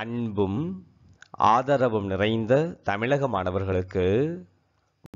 அன்பும் ஆதரவும் நிறைந்த தமிழக மாணவர்களுக்கு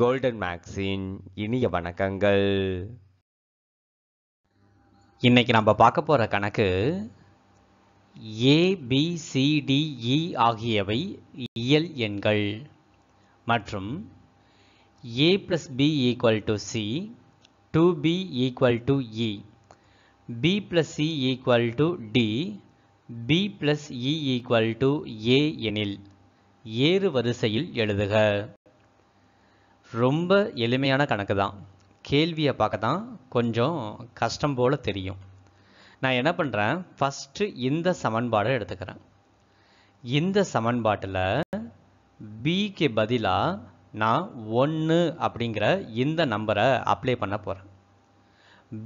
கோல்டன் மேக்ஸின் இனிய வணக்கங்கள் இன்னைக்கு நம்ம பார்க்க போகிற கணக்கு ஏபிசிடிஇ e ஆகியவை இயல் எண்கள் மற்றும் A plus B equal to C two B equal to E B plus C equal to D B plus E equal to A எனில் ஏறு வரிசையில் எழுதுக ரொம்ப எளிமையான கணக்கு தான் கேள்வியை பார்க்க தான் கொஞ்சம் கஷ்டம் போல் தெரியும் நான் என்ன பண்ணுறேன் ஃபஸ்ட்டு இந்த சமன்பாடை எடுத்துக்கிறேன் இந்த சமன்பாட்டில் பிக்கு பதிலாக நான் ஒன்று அப்படிங்கிற இந்த நம்பரை அப்ளை பண்ண போகிறேன்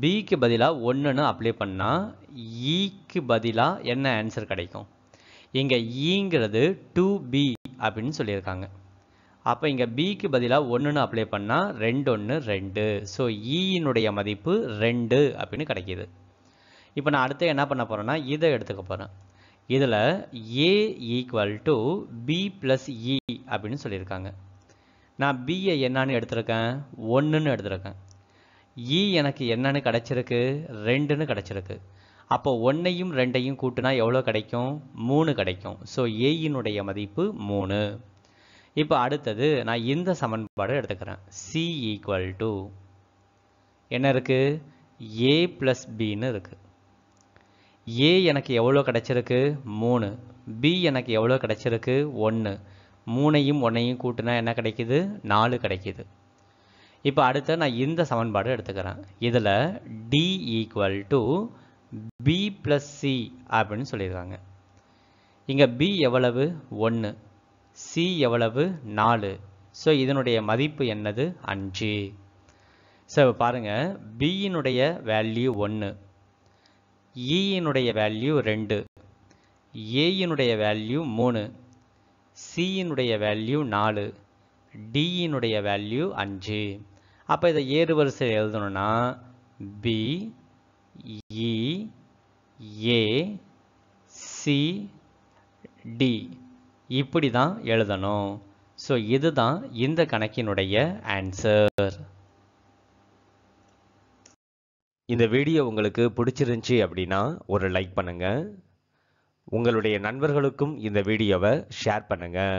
பிக்கு பதிலாக ஒன்றுன்னு அப்ளை பண்ணால் ஈக்கு பதிலாக என்ன ஆன்சர் கிடைக்கும் இங்கே ஈங்கிறது டூ பி அப்படின்னு சொல்லியிருக்காங்க அப்போ இங்கே பிக்கு பதிலாக ஒன்றுன்னு அப்ளை பண்ணால் ரெண்டு ஒன்று ரெண்டு ஸோ ஈயினுடைய மதிப்பு ரெண்டு அப்படின்னு கிடைக்கிது இப்போ நான் அடுத்து என்ன பண்ண போகிறேன்னா இதை எடுத்துக்க போகிறேன் இதில் A equal to B plus E e அப்படின்னு சொல்லியிருக்காங்க நான் பிஐ என்னான்னு எடுத்திருக்கேன் ஒன்றுன்னு எடுத்திருக்கேன் இ e எனக்கு என்னன்னு கிடச்சிருக்கு ரெண்டுன்னு கிடச்சிருக்கு அப்போ ஒன்றையும் ரெண்டையும் கூட்டினா எவ்வளோ கிடைக்கும் மூணு கிடைக்கும் ஸோ ஏயினுடைய மதிப்பு மூணு இப்போ அடுத்தது நான் இந்த சமன்பாடு எடுத்துக்கிறேன் சி ஈக்குவல் டு என்ன இருக்குது ஏ ப்ளஸ் பின்னு இருக்குது ஏ எனக்கு எவ்வளோ கிடச்சிருக்கு மூணு பி எனக்கு எவ்வளோ கிடச்சிருக்கு ஒன்று மூணையும் ஒன்றையும் கூட்டினா என்ன கிடைக்கிது நாலு கிடைக்கிது இப்போ அடுத்து நான் இந்த சமன்பாடு எடுத்துக்கிறேன் இதில் D equal to B plus C அப்படின்னு சொல்லியிருக்காங்க இங்கே பி எவ்வளவு ஒன்று சி எவ்வளவு நாலு ஸோ இதனுடைய மதிப்பு என்னது அஞ்சு ஸோ பாருங்கள் பியினுடைய வேல்யூ ஒன்று ஈயினுடைய e வேல்யூ ரெண்டு ஏயினுடைய வேல்யூ மூணு சியினுடைய வேல்யூ நாலு டியினுடைய வேல்யூ அஞ்சு அப்போ இதை ஏறு வரிசையில் எழுதணும்னா B E e, A C D இப்படி தான் எழுதணும் ஸோ இதுதான் இந்த கணக்கினுடைய ஆன்சர் இந்த வீடியோ உங்களுக்கு பிடிச்சிருந்துச்சி அப்படின்னா ஒரு லைக் பண்ணுங்கள் உங்களுடைய நண்பர்களுக்கும் இந்த வீடியோவை ஷேர் பண்ணுங்கள்